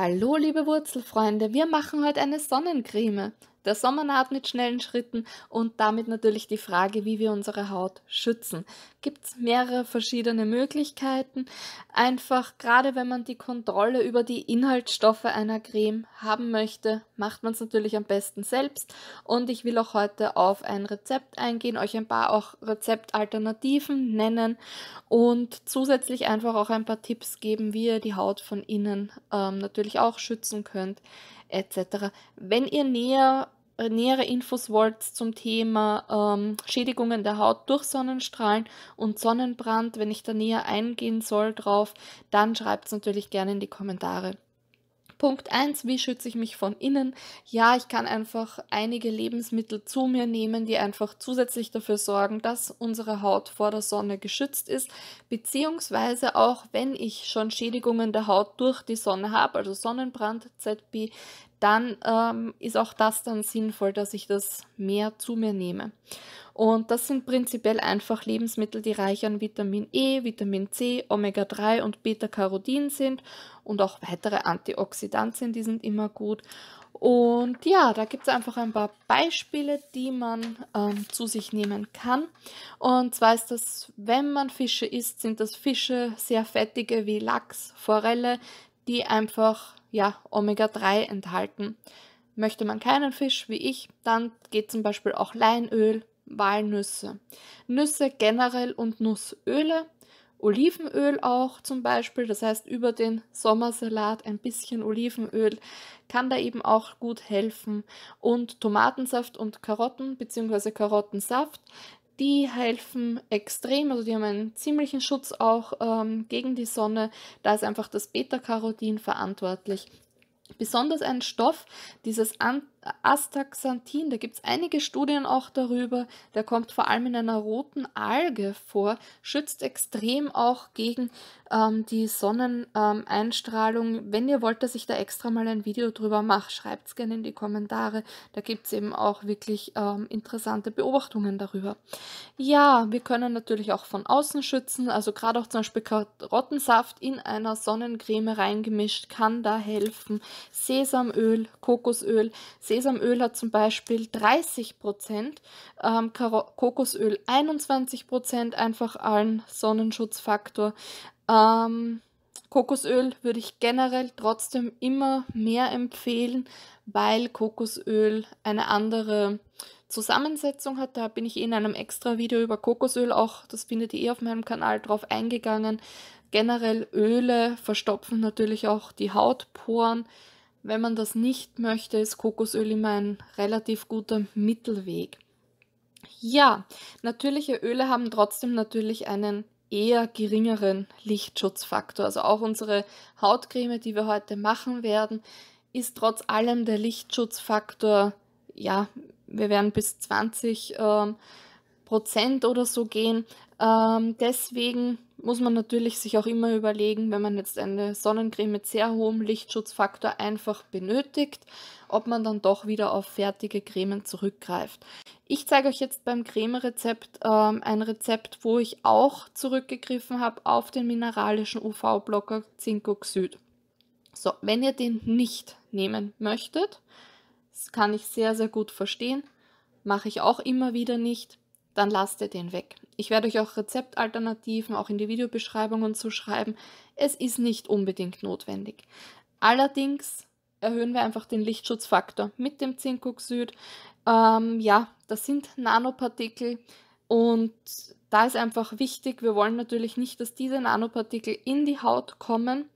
Hallo liebe Wurzelfreunde, wir machen heute eine Sonnencreme der Sommer naht mit schnellen Schritten und damit natürlich die Frage, wie wir unsere Haut schützen. Gibt es mehrere verschiedene Möglichkeiten. Einfach gerade wenn man die Kontrolle über die Inhaltsstoffe einer Creme haben möchte, macht man es natürlich am besten selbst. Und ich will auch heute auf ein Rezept eingehen, euch ein paar auch Rezeptalternativen nennen und zusätzlich einfach auch ein paar Tipps geben, wie ihr die Haut von innen ähm, natürlich auch schützen könnt etc. Wenn ihr näher äh, nähere Infos wollt zum Thema ähm, Schädigungen der Haut durch Sonnenstrahlen und Sonnenbrand, wenn ich da näher eingehen soll drauf, dann schreibt es natürlich gerne in die Kommentare. Punkt 1, wie schütze ich mich von innen? Ja, ich kann einfach einige Lebensmittel zu mir nehmen, die einfach zusätzlich dafür sorgen, dass unsere Haut vor der Sonne geschützt ist, beziehungsweise auch wenn ich schon Schädigungen der Haut durch die Sonne habe, also Sonnenbrand, ZB, dann ähm, ist auch das dann sinnvoll, dass ich das mehr zu mir nehme. Und das sind prinzipiell einfach Lebensmittel, die reich an Vitamin E, Vitamin C, Omega-3 und Beta-Carotin sind und auch weitere Antioxidantien, die sind immer gut. Und ja, da gibt es einfach ein paar Beispiele, die man ähm, zu sich nehmen kann. Und zwar ist das, wenn man Fische isst, sind das Fische sehr fettige wie Lachs, Forelle, die einfach ja, Omega-3 enthalten. Möchte man keinen Fisch wie ich, dann geht zum Beispiel auch Leinöl, Walnüsse. Nüsse generell und Nussöle, Olivenöl auch zum Beispiel, das heißt über den Sommersalat ein bisschen Olivenöl kann da eben auch gut helfen und Tomatensaft und Karotten bzw. Karottensaft die helfen extrem, also die haben einen ziemlichen Schutz auch ähm, gegen die Sonne. Da ist einfach das Beta-Carotin verantwortlich. Besonders ein Stoff, dieses Antibiotikum, Astaxanthin, da gibt es einige Studien auch darüber, der kommt vor allem in einer roten Alge vor, schützt extrem auch gegen ähm, die Sonneneinstrahlung. Wenn ihr wollt, dass ich da extra mal ein Video drüber mache, schreibt es gerne in die Kommentare. Da gibt es eben auch wirklich ähm, interessante Beobachtungen darüber. Ja, wir können natürlich auch von außen schützen, also gerade auch zum Beispiel Karottensaft in einer Sonnencreme reingemischt kann da helfen. Sesamöl, Kokosöl, Sesamöl hat zum Beispiel 30 ähm, Kokosöl 21 einfach allen Sonnenschutzfaktor. Ähm, Kokosöl würde ich generell trotzdem immer mehr empfehlen, weil Kokosöl eine andere Zusammensetzung hat. Da bin ich eh in einem extra Video über Kokosöl auch, das findet ihr eh auf meinem Kanal drauf eingegangen. Generell Öle verstopfen natürlich auch die Hautporen. Wenn man das nicht möchte, ist Kokosöl immer ein relativ guter Mittelweg. Ja, natürliche Öle haben trotzdem natürlich einen eher geringeren Lichtschutzfaktor. Also auch unsere Hautcreme, die wir heute machen werden, ist trotz allem der Lichtschutzfaktor, ja, wir werden bis 20 ähm, Prozent oder so gehen. Ähm, deswegen muss man natürlich sich auch immer überlegen, wenn man jetzt eine Sonnencreme mit sehr hohem Lichtschutzfaktor einfach benötigt, ob man dann doch wieder auf fertige Cremen zurückgreift. Ich zeige euch jetzt beim Cremerezept ähm, ein Rezept, wo ich auch zurückgegriffen habe auf den mineralischen UV-Blocker Zinkoxid. So, wenn ihr den nicht nehmen möchtet, das kann ich sehr, sehr gut verstehen, mache ich auch immer wieder nicht, dann lasst ihr den weg. Ich werde euch auch Rezeptalternativen auch in die Videobeschreibungen zu schreiben. Es ist nicht unbedingt notwendig. Allerdings erhöhen wir einfach den Lichtschutzfaktor mit dem Zinkoxid. Ähm, ja, das sind Nanopartikel, und da ist einfach wichtig, wir wollen natürlich nicht, dass diese Nanopartikel in die Haut kommen.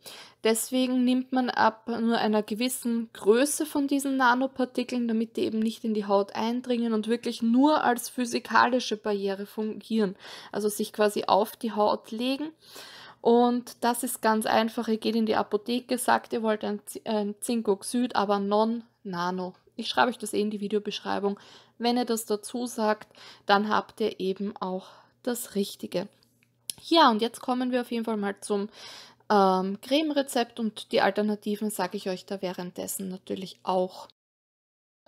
Deswegen nimmt man ab nur einer gewissen Größe von diesen Nanopartikeln, damit die eben nicht in die Haut eindringen und wirklich nur als physikalische Barriere fungieren. Also sich quasi auf die Haut legen. Und das ist ganz einfach. Ihr geht in die Apotheke, sagt, ihr wollt ein Zinkoxid, aber non-nano. Ich schreibe euch das eh in die Videobeschreibung. Wenn ihr das dazu sagt, dann habt ihr eben auch das Richtige. Ja, und jetzt kommen wir auf jeden Fall mal zum ähm, Creme-Rezept und die Alternativen sage ich euch da währenddessen natürlich auch.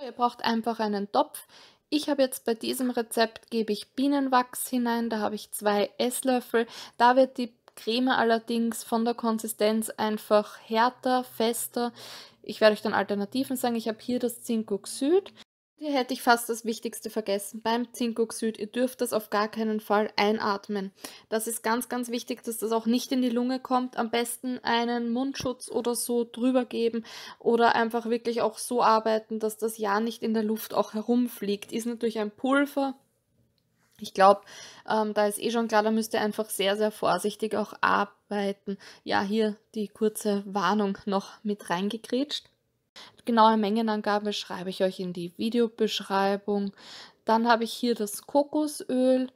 Ihr braucht einfach einen Topf. Ich habe jetzt bei diesem Rezept gebe ich Bienenwachs hinein, da habe ich zwei Esslöffel. Da wird die Creme allerdings von der Konsistenz einfach härter, fester. Ich werde euch dann Alternativen sagen. Ich habe hier das Zinkoxid. Hier hätte ich fast das Wichtigste vergessen. Beim Zinkoxid, ihr dürft das auf gar keinen Fall einatmen. Das ist ganz, ganz wichtig, dass das auch nicht in die Lunge kommt. Am besten einen Mundschutz oder so drüber geben oder einfach wirklich auch so arbeiten, dass das ja nicht in der Luft auch herumfliegt. Ist natürlich ein Pulver, ich glaube, ähm, da ist eh schon klar, da müsst ihr einfach sehr, sehr vorsichtig auch arbeiten. Ja, hier die kurze Warnung noch mit reingekretscht. Genaue Mengenangabe schreibe ich euch in die Videobeschreibung. Dann habe ich hier das Kokosöl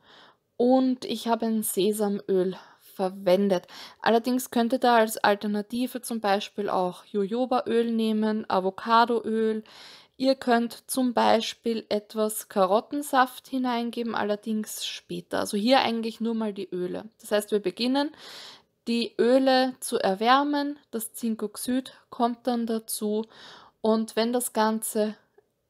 und ich habe ein Sesamöl verwendet. Allerdings könnt ihr da als Alternative zum Beispiel auch Jojobaöl nehmen, Avocadoöl, Ihr könnt zum Beispiel etwas Karottensaft hineingeben, allerdings später. Also hier eigentlich nur mal die Öle. Das heißt, wir beginnen die Öle zu erwärmen. Das Zinkoxid kommt dann dazu. Und wenn das Ganze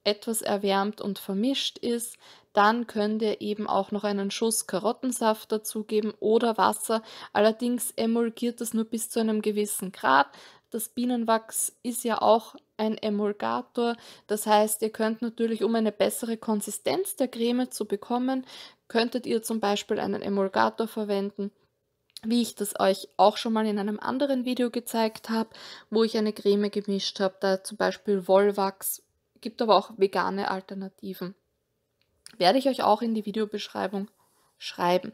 etwas erwärmt und vermischt ist, dann könnt ihr eben auch noch einen Schuss Karottensaft dazugeben oder Wasser. Allerdings emulgiert das nur bis zu einem gewissen Grad. Das Bienenwachs ist ja auch ein Emulgator. Das heißt, ihr könnt natürlich, um eine bessere Konsistenz der Creme zu bekommen, könntet ihr zum Beispiel einen Emulgator verwenden wie ich das euch auch schon mal in einem anderen Video gezeigt habe, wo ich eine Creme gemischt habe, da zum Beispiel Wollwachs, gibt aber auch vegane Alternativen. Werde ich euch auch in die Videobeschreibung schreiben.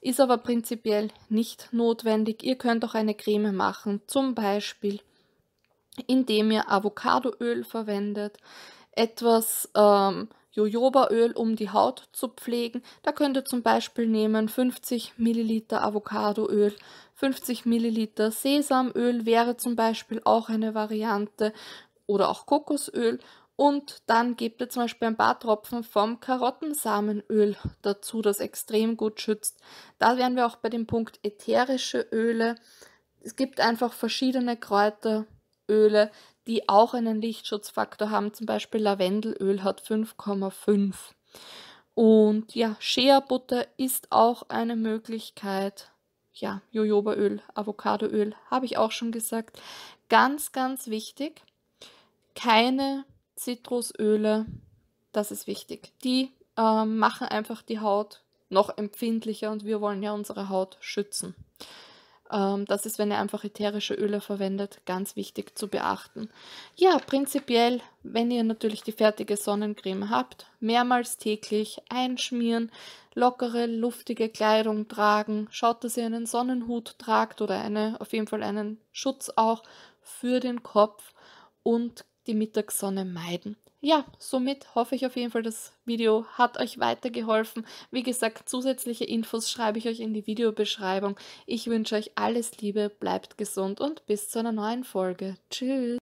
Ist aber prinzipiell nicht notwendig. Ihr könnt auch eine Creme machen, zum Beispiel indem ihr Avocadoöl verwendet, etwas ähm, Jojobaöl, um die Haut zu pflegen. Da könnt ihr zum Beispiel nehmen 50 Milliliter Avocadoöl, 50 Milliliter Sesamöl wäre zum Beispiel auch eine Variante oder auch Kokosöl. Und dann gebt ihr zum Beispiel ein paar Tropfen vom Karottensamenöl dazu, das extrem gut schützt. Da wären wir auch bei dem Punkt ätherische Öle. Es gibt einfach verschiedene Kräuter, Öle, die auch einen Lichtschutzfaktor haben. Zum Beispiel Lavendelöl hat 5,5. Und ja, Shea-Butter ist auch eine Möglichkeit. Ja, Jojobaöl, Avocadoöl, habe ich auch schon gesagt. Ganz, ganz wichtig, keine Zitrusöle, das ist wichtig. Die äh, machen einfach die Haut noch empfindlicher und wir wollen ja unsere Haut schützen. Ähm, das ist, wenn ihr einfach ätherische Öle verwendet, ganz wichtig zu beachten. Ja, prinzipiell, wenn ihr natürlich die fertige Sonnencreme habt, mehrmals täglich einschmieren, lockere, luftige Kleidung tragen, schaut, dass ihr einen Sonnenhut tragt oder eine, auf jeden Fall einen Schutz auch für den Kopf und die Mittagssonne meiden ja, somit hoffe ich auf jeden Fall, das Video hat euch weitergeholfen. Wie gesagt, zusätzliche Infos schreibe ich euch in die Videobeschreibung. Ich wünsche euch alles Liebe, bleibt gesund und bis zu einer neuen Folge. Tschüss!